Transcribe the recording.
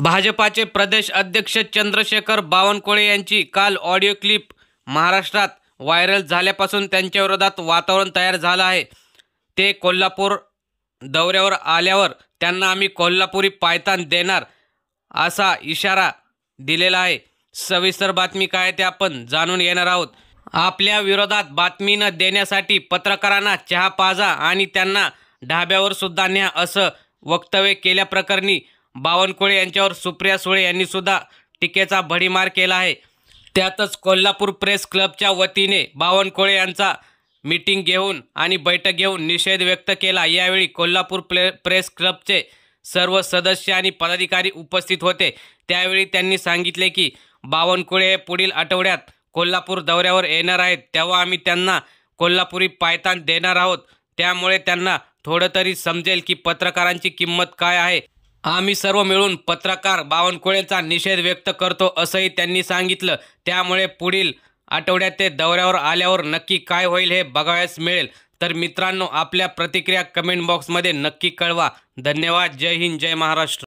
भाजपाचे प्रदेश अध्यक्ष चंद्रशेखर बावनकुळे यांची काल ऑडिओ क्लिप महाराष्ट्रात व्हायरल झाल्यापासून त्यांच्या विरोधात वातावरण तयार झालं आहे ते कोल्हापूर दौऱ्यावर आल्यावर त्यांना आम्ही कोल्हापुरी पायतान देणार असा इशारा दिलेला आहे सविस्तर बातमी काय ते आपण जाणून येणार आहोत आपल्या विरोधात बातमी न देण्यासाठी पत्रकारांना चहा पाजा आणि त्यांना ढाब्यावर सुद्धा न्या असं वक्तव्य केल्याप्रकरणी बावनकुळे यांच्यावर सुप्रिया सुळे यांनी सुद्धा टीकेचा भडीमार केला आहे त्यातच कोल्हापूर प्रेस क्लबच्या वतीने बावनकुळे यांचा मीटिंग घेऊन आणि बैठक घेऊन निषेध व्यक्त केला यावेळी कोल्हापूर प्ले प्रेस क्लबचे सर्व सदस्य आणि पदाधिकारी उपस्थित होते त्यावेळी त्यांनी सांगितले की बावनकुळे हे पुढील आठवड्यात कोल्हापूर दौऱ्यावर येणार आहेत तेव्हा आम्ही त्यांना कोल्हापुरी पायतान देणार आहोत त्यामुळे त्यांना थोडं तरी समजेल की पत्रकारांची किंमत काय आहे आम्ही सर्व मिळून पत्रकार बावनकुळेचा निषेध व्यक्त करतो असंही त्यांनी सांगितलं त्यामुळे पुढील आठवड्यात ते दौऱ्यावर आल्यावर नक्की काय होईल हे बघावयास मिळेल तर मित्रांनो आपल्या प्रतिक्रिया कमेंट बॉक्समध्ये नक्की कळवा धन्यवाद जय हिंद जय महाराष्ट्र